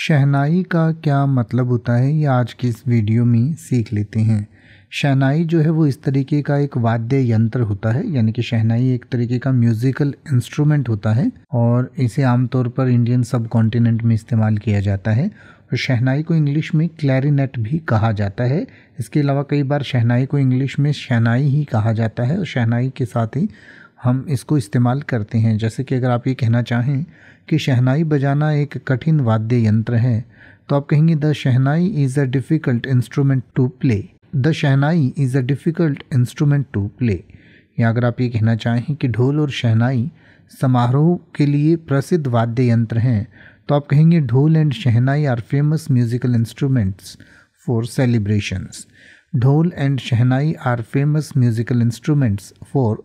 शहनाई का क्या मतलब होता है ये आज की इस वीडियो में सीख लेते हैं शहनाई जो है वो इस तरीके का एक वाद्य यंत्र होता है यानी कि शहनाई एक तरीके का म्यूजिकल इंस्ट्रूमेंट होता है और इसे आमतौर पर इंडियन सब कॉन्टिनेंट में इस्तेमाल किया जाता है और शहनाई को इंग्लिश में क्लैरिनेट भी कहा जाता है इसके अलावा कई बार शहनाई को इंग्लिश में शहनाई ही कहा जाता है और शहनाई के साथ ही हम इसको इस्तेमाल करते हैं जैसे कि अगर आप ये कहना चाहें कि शहनाई बजाना एक कठिन वाद्य यंत्र है तो आप कहेंगे the shehnai is a difficult instrument to play the shehnai is a difficult instrument to play या अगर आप ये कहना चाहें कि ढोल और शहनाई समारोह के लिए प्रसिद्ध वाद्य यंत्र हैं तो आप कहेंगे dhol and shehnai are famous musical instruments for celebrations dhol and shehnai are famous musical instruments for